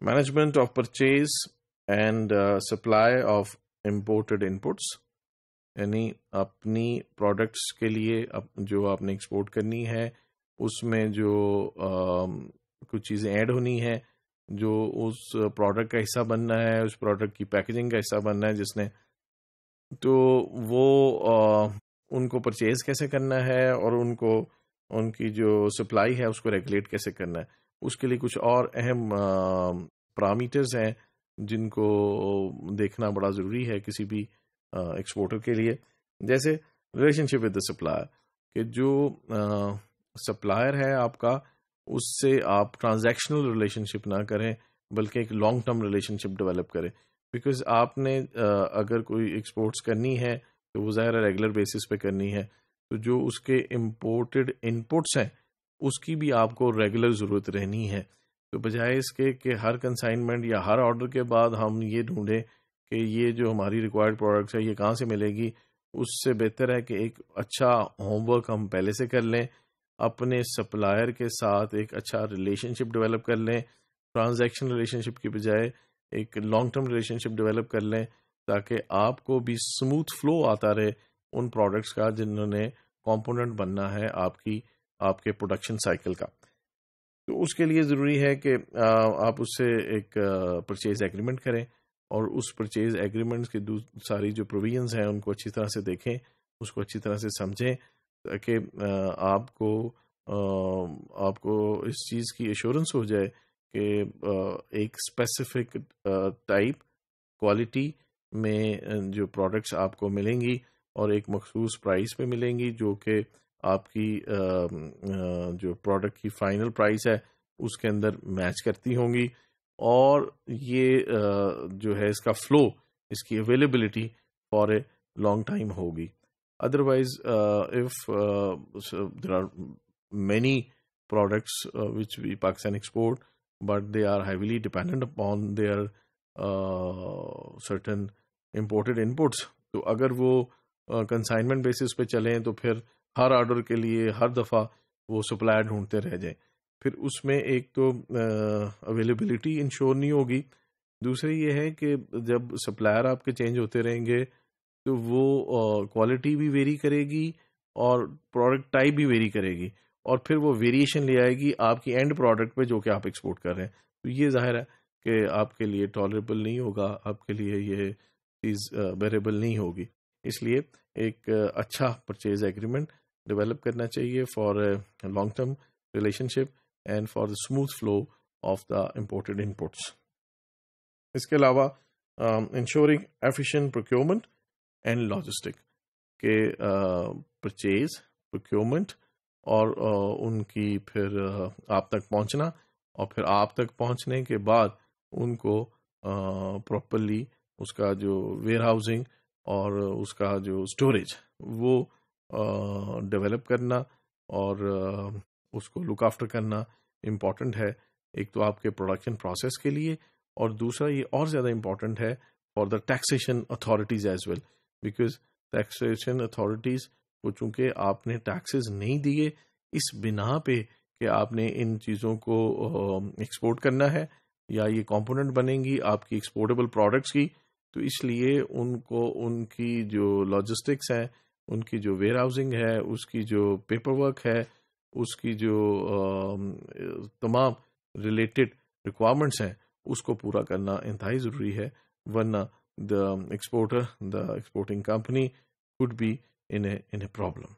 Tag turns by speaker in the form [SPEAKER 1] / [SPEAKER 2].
[SPEAKER 1] management of purchase and uh, supply of imported inputs यानी अपनी products के लिए अप, जो आपने एक्सपोर्ट करनी है उसमें जो आ, कुछ चीज़ें ऐड होनी है जो उस प्रोडक्ट का हिस्सा बनना है उस प्रोडक्ट की पैकेजिंग का हिस्सा बनना है जिसने तो वो आ, उनको परचेज कैसे करना है और उनको उनकी जो सप्लाई है उसको रेगुलेट कैसे करना है उसके लिए कुछ और अहम पैरामीटर्स हैं जिनको देखना बड़ा ज़रूरी है किसी भी एक्सपोर्टर के लिए जैसे रिलेशनशिप विद द सप्लायर कि जो सप्लायर है आपका उससे आप ट्रांजैक्शनल रिलेशनशिप ना करें बल्कि एक लॉन्ग टर्म रिलेशनशिप डेवलप करें बिकॉज आपने अगर कोई एक्सपोर्ट्स करनी है तो वो ज़ाहिर रेगुलर बेसिस पे करनी है तो जो उसके इम्पोर्टेड इनपुट्स हैं उसकी भी आपको रेगुलर ज़रूरत रहनी है तो बजाय इसके कि हर कंसाइनमेंट या हर ऑर्डर के बाद हम ये ढूंढें कि ये जो हमारी रिक्वायर्ड प्रोडक्ट्स है ये कहाँ से मिलेगी उससे बेहतर है कि एक अच्छा होमवर्क हम पहले से कर लें अपने सप्लायर के साथ एक अच्छा रिलेशनशिप डेवलप कर लें ट्रांजैक्शन रिलेशनशिप की बजाय एक लॉन्ग टर्म रिलेशनशिप डेवलप कर लें ताकि आपको भी स्मूथ फ्लो आता रहे उन प्रोडक्ट्स का जिन्होंने कॉम्पोनेंट बनना है आपकी आपके प्रोडक्शन साइकिल का तो उसके लिए ज़रूरी है कि आप उससे एक परचेज़ एग्रीमेंट करें और उस परचेज़ एग्रीमेंट्स के सारी जो प्रोविजंस हैं उनको अच्छी तरह से देखें उसको अच्छी तरह से समझें ताकि आपको आपको इस चीज़ की एश्योरेंस हो जाए कि एक स्पेसिफिक टाइप क्वालिटी में जो प्रोडक्ट्स आपको मिलेंगी और एक मखसूस प्राइस पे मिलेंगी जो कि आपकी जो प्रोडक्ट की फाइनल प्राइस है उसके अंदर मैच करती होंगी और ये जो है इसका फ्लो इसकी availability for a long time होगी otherwise if there are many products which we Pakistan export but they are heavily dependent upon their certain imported inputs तो अगर वो कंसाइनमेंट बेसिस पे चलें तो फिर हर ऑर्डर के लिए हर दफ़ा वो सप्लायर ढूंढते रह जाएं फिर उसमें एक तो अवेलेबिलिटी इंश्योर नहीं होगी दूसरी ये है कि जब सप्लायर आपके चेंज होते रहेंगे तो वो क्वालिटी भी वेरी करेगी और प्रोडक्ट टाइप भी वेरी करेगी और फिर वो वेरिएशन ले आएगी आपकी एंड प्रोडक्ट पे जो कि आप एक्सपोर्ट कर रहे हैं तो ये जाहिर है कि आपके लिए टॉलरेबल नहीं होगा आपके लिए ये चीज़ वेरेबल नहीं होगी इसलिए एक अच्छा परचेज एग्रीमेंट डेवलप करना चाहिए for long term relationship and for the smooth flow of the imported inputs इसके अलावा ensuring efficient procurement and logistic के परचेज uh, प्रोक्योरमेंट और uh, उनकी फिर uh, आप तक पहुंचना और फिर आप तक पहुंचने के बाद उनको प्रॉपरली uh, उसका जो वेयर हाउसिंग और उसका जो स्टोरेज वो डेवलप करना और उसको लुक आफ्टर करना इम्पॉर्टेंट है एक तो आपके प्रोडक्शन प्रोसेस के लिए और दूसरा ये और ज़्यादा इम्पॉर्टेंट है for the taxation authorities as well because taxation authorities को चूंकि आपने टैक्सेस नहीं दिए इस बिना पे कि आपने इन चीज़ों को एक्सपोर्ट करना है या ये कंपोनेंट बनेंगी आपकी एक्सपोर्टेबल प्रोडक्ट्स की तो इसलिए उनको उनकी जो लॉजिस्टिक्स हैं उनकी जो वेयर हाउसिंग है उसकी जो पेपर वर्क है उसकी जो तमाम रिलेटेड रिक्वायरमेंट्स हैं उसको पूरा करना इंतहाई ज़रूरी है वरना the exporter the exporting company could be in a in a problem